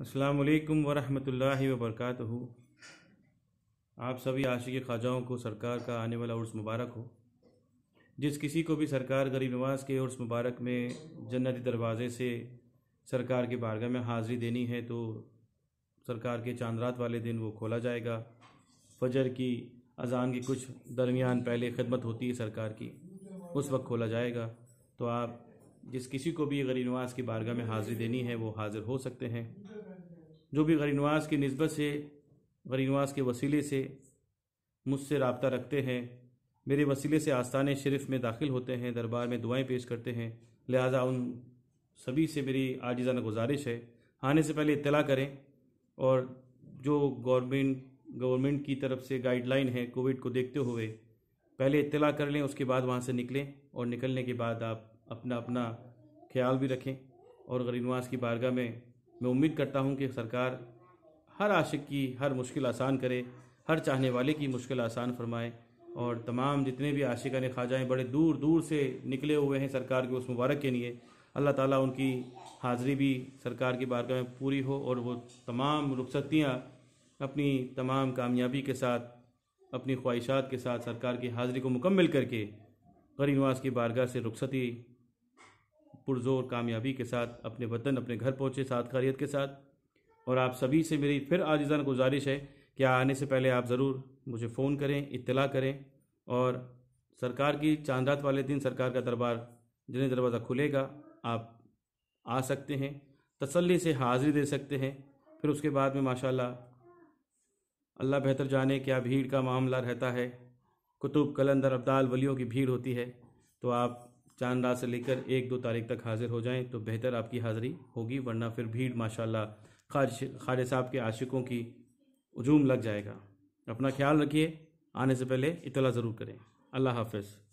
असलकम वरहमतुल्लि वरहमतुल्लाहि वबरकातुहू आप सभी आशिक ख्वाजाओं को सरकार का आने वाला उर्स मुबारक हो जिस किसी को भी सरकार गरीब नवाज के उर्स मुबारक में जन्नती दरवाज़े से सरकार के बारगाह में हाज़िरी देनी है तो सरकार के चांदरात वाले दिन वो खोला जाएगा फजर की अजान की कुछ दरमियान पहले खिदमत होती है सरकार की उस वक्त खोला जाएगा तो आप जिस किसी को भी गरीब नवाज की बारगाह में हाज़िरी देनी है वो हाज़िर हो सकते हैं जो भी गरीब नवास की नस्बत से गरीब नवास के वसीले से मुझसे रबता रखते हैं मेरे वसीले से आस्थान शरीफ में दाखिल होते हैं दरबार में दुआएं पेश करते हैं लिहाजा उन सभी से मेरी आजिज़ाना गुजारिश है आने से पहले इतला करें और जो गवर्नमेंट गवर्नमेंट की तरफ से गाइडलाइन है कोविड को देखते हुए पहले इतला कर लें उसके बाद वहाँ से निकलें और निकलने के बाद आप अपना अपना ख्याल भी रखें और गरीब की बारगाह में मैं उम्मीद करता हूँ कि सरकार हर आशिक की हर मुश्किल आसान करे हर चाहने वाले की मुश्किल आसान फरमाए और तमाम जितने भी आशिका ने खाजाएँ बड़े दूर दूर से निकले हुए हैं सरकार के उस मुबारक के लिए अल्लाह ताला उनकी हाज़िरी भी सरकार की बारगाह में पूरी हो और वो तमाम रुखसतियाँ अपनी तमाम कामयाबी के साथ अपनी ख्वाहिशात के साथ सरकार की हाज़िरी को मुकम्मल करके गरीब नवाज की बारगाह से रुखसती पुरजोर कामयाबी के साथ अपने वतन अपने घर पहुँचे खारियत के साथ और आप सभी से मेरी फिर आजिज़ान गुजारिश है कि आने से पहले आप ज़रूर मुझे फ़ोन करें इत्तला करें और सरकार की चांदात वाले दिन सरकार का दरबार जिन्हें दरवाज़ा खुलेगा आप आ सकते हैं तसल्ली से हाज़िरी दे सकते हैं फिर उसके बाद में माशाल्लाह अल्लाह बेहतर जाने क्या भीड़ का मामला रहता है कुतुब कलंदर अब्दाल वलियों की भीड़ होती है तो आप चांद रात से लेकर एक दो तारीख तक हाजिर हो जाएं तो बेहतर आपकी हाजिरी होगी वरना फिर भीड़ माशाल्लाह खार खार साहब के आशिकों की हजूम लग जाएगा अपना ख्याल रखिए आने से पहले इतला ज़रूर करें अल्लाह हाफिज़